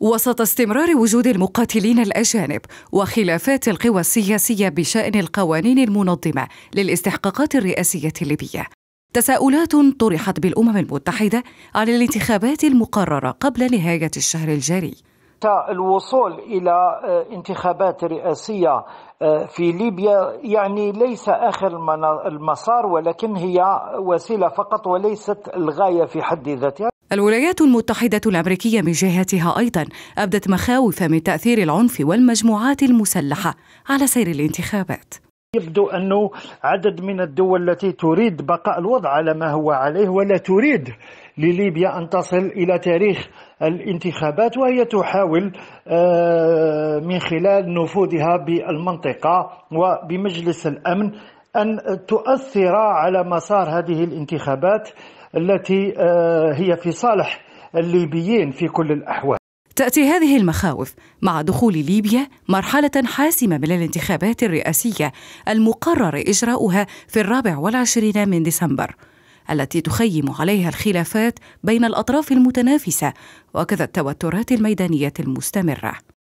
وسط استمرار وجود المقاتلين الاجانب وخلافات القوى السياسيه بشان القوانين المنظمه للاستحقاقات الرئاسيه الليبيه تساؤلات طرحت بالامم المتحده على الانتخابات المقرره قبل نهايه الشهر الجاري الوصول إلى آه، انتخابات رئاسية آه، في ليبيا يعني ليس آخر المسار ولكن هي وسيلة فقط وليست الغاية في حد ذاتها الولايات المتحدة الأمريكية من جهتها أيضا أبدت مخاوف من تأثير العنف والمجموعات المسلحة على سير الانتخابات يبدو أنه عدد من الدول التي تريد بقاء الوضع على ما هو عليه ولا تريد لليبيا أن تصل إلى تاريخ الانتخابات وهي تحاول آه، من خلال نفوذها بالمنطقة وبمجلس الأمن أن تؤثر على مسار هذه الانتخابات التي آه، هي في صالح الليبيين في كل الأحوال تأتي هذه المخاوف مع دخول ليبيا مرحلة حاسمة من الانتخابات الرئاسية المقرر إجراؤها في الرابع والعشرين من ديسمبر التي تخيم عليها الخلافات بين الاطراف المتنافسه وكذا التوترات الميدانيه المستمره